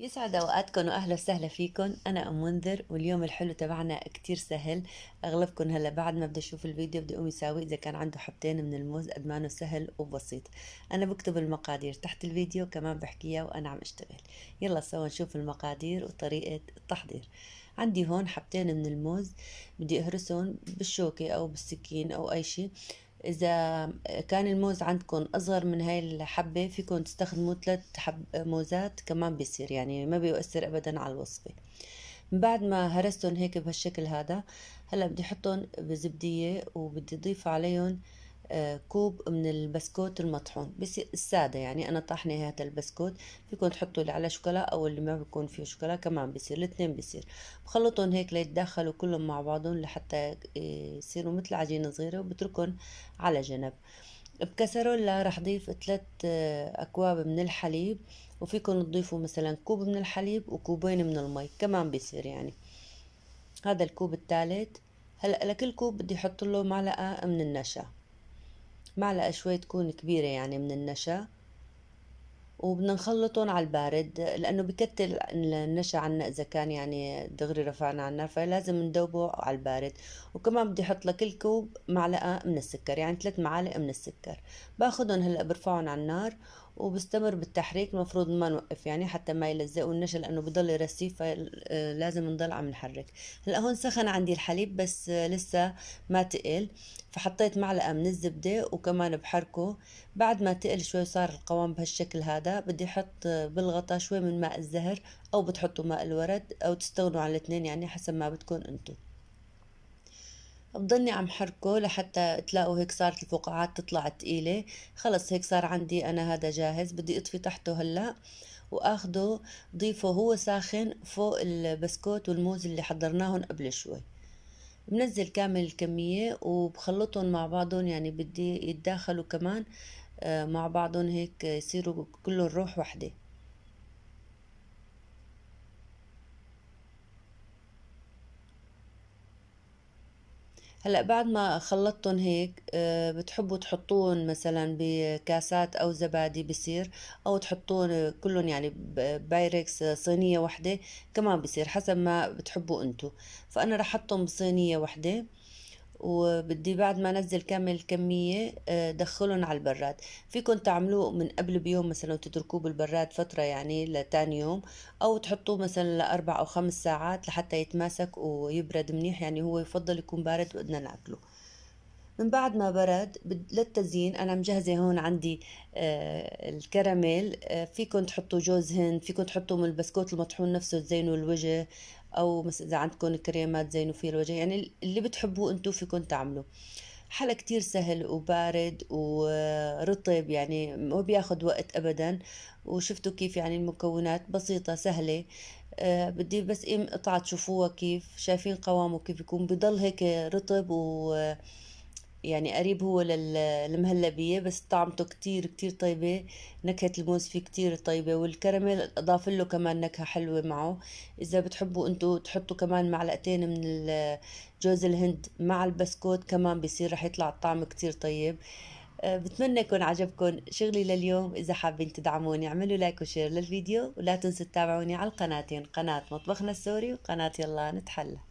يسعد اوقاتكم واهلا وسهلا فيكم انا ام منذر واليوم الحلو تبعنا كتير سهل اغلبكم هلا بعد ما بدي اشوف الفيديو بدي اقوم يساوي اذا كان عنده حبتين من الموز قد ما سهل وبسيط انا بكتب المقادير تحت الفيديو كمان بحكيها وانا عم اشتغل يلا سوا نشوف المقادير وطريقه التحضير عندي هون حبتين من الموز بدي اهرسهم بالشوكه او بالسكين او اي شيء إذا كان الموز عندكم أصغر من هاي الحبة فيكم تستخدموا ثلاث حب موزات كمان بيصير يعني ما بيؤثر أبدا على الوصفة بعد ما هرستهم هيك بهالشكل هذا هلا بدي احطهم بزبدية وبدي اضيف عليهم كوب من البسكوت المطحون بس السادة يعني أنا طحني هذا البسكوت فيكم تحطوا اللي على شوكولا أو اللي ما بيكون فيه شوكولا كمان بصير الاثنين بصير بخلطهم هيك ليتدخلوا كلهم مع بعضهم لحتى آه، يصيروا مثل عجينة صغيرة وبتركهم على جنب بكسرولة راح ضيف ثلاث آه، أكواب من الحليب وفيكم تضيفوا مثلا كوب من الحليب وكوبين من المي كمان بيصير يعني هذا الكوب الثالث هلا لكل كوب بدي احط له معلقه من النشا معلقة شوي تكون كبيرة يعني من النشا وبدنا نخلطهم على البارد لأنه بكتل النشا عنا إذا كان يعني دغري رفعنا على النار فلازم ندوبه على البارد وكمان بدي أحط لكل كوب معلقة من السكر يعني ثلاث معالق من السكر باخدهم هلأ برفعهم على النار وبستمر بالتحريك المفروض ما نوقف يعني حتى ما يلزقوا النشا لانه بضل رسيف فلازم آه، نضل عم نحرك هلا هون سخن عندي الحليب بس آه، لسه ما تقل فحطيت معلقه من الزبده وكمان بحركه بعد ما تقل شوي صار القوام بهالشكل هذا بدي احط آه، بالغطا شوي من ماء الزهر او بتحطوا ماء الورد او تستغنوا عن الاثنين يعني حسب ما بدكم انتم بضلني عم حركه لحتى تلاقوا هيك صارت الفقاعات تطلع تقيلة خلص هيك صار عندي أنا هذا جاهز بدي أطفي تحته هلأ وآخده ضيفه هو ساخن فوق البسكوت والموز اللي حضرناهم قبل شوي بنزل كامل الكمية وبخلطهم مع بعضهم يعني بدي يتداخلوا كمان آه، مع بعضهم هيك يصيروا كلهم روح وحده هلا بعد ما خلطتهم هيك آه، بتحبوا تحطون مثلا بكاسات او زبادي بصير او تحطون كلهم يعني بايركس صينيه واحده كمان بصير حسب ما بتحبوا انتم فانا رح احطهم بصينيه واحده وبدي بعد ما انزل كامل الكميه آه، دخلهم على البراد فيكم تعملوه من قبل بيوم مثلا وتتركوه بالبراد فتره يعني لتاني يوم او تحطوه مثلا لاربع او خمس ساعات لحتى يتماسك ويبرد منيح يعني هو يفضل يكون بارد وبدنا ناكله من بعد ما برد للتزيين انا مجهزه هون عندي آه، الكراميل آه، فيكم تحطوا جوز هند فيكم تحطوا من البسكوت المطحون نفسه تزينوا الوجه او مثلا اذا عندكم كريمات زينوا فيه الوجه يعني اللي بتحبوه انتم فيكم تعملوا حلا كتير سهل وبارد ورطب يعني ما بياخد وقت ابدا وشفتوا كيف يعني المكونات بسيطة سهلة أه بدي بس إيه قطعة تشوفوها كيف شايفين قوامه كيف يكون بضل هيك رطب و يعني قريب هو للمهلبية بس طعمته كتير كتير طيبة نكهة الموز فيه كتير طيبة والكراميل أضاف له كمان نكهة حلوة معه إذا بتحبوا أنتوا تحطوا كمان معلقتين من جوز الهند مع البسكوت كمان بصير رح يطلع الطعم كتير طيب آه، بتمنى يكون عجبكم شغلي لليوم إذا حابين تدعموني اعملوا لايك وشير للفيديو ولا تنسوا تتابعوني على القناتين قناة مطبخنا السوري وقناة يلا نتحلى